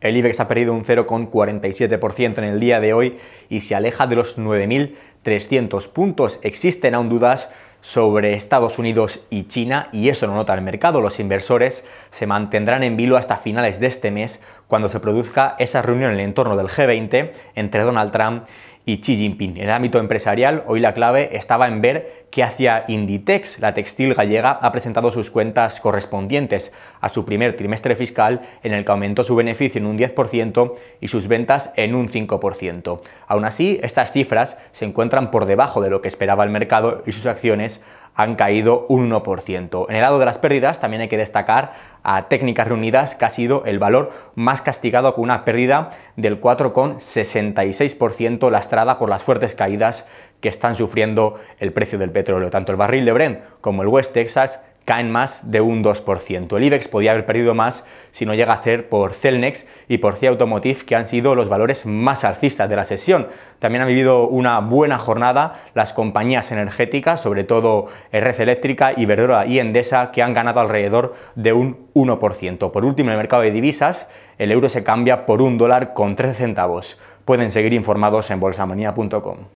El IBEX ha perdido un 0,47% en el día de hoy y se aleja de los 9.300 puntos. Existen aún dudas sobre Estados Unidos y China y eso no nota el mercado. Los inversores se mantendrán en vilo hasta finales de este mes cuando se produzca esa reunión en el entorno del G20 entre Donald Trump y Xi Jinping. En el ámbito empresarial, hoy la clave estaba en ver que hacía Inditex. La textil gallega ha presentado sus cuentas correspondientes a su primer trimestre fiscal, en el que aumentó su beneficio en un 10% y sus ventas en un 5%. Aún así, estas cifras se encuentran por debajo de lo que esperaba el mercado y sus acciones han caído un 1%. En el lado de las pérdidas también hay que destacar a Técnicas Reunidas, que ha sido el valor más castigado con una pérdida del 4,66% lastrada por las fuertes caídas que están sufriendo el precio del petróleo. Tanto el barril de Brent como el West Texas caen más de un 2%. El IBEX podía haber perdido más si no llega a hacer por Celnex y por CIA Automotive, que han sido los valores más alcistas de la sesión. También han vivido una buena jornada las compañías energéticas, sobre todo Red Eléctrica, Iberdrola y Endesa, que han ganado alrededor de un 1%. Por último, en el mercado de divisas, el euro se cambia por un dólar con 13 centavos. Pueden seguir informados en bolsamanía.com.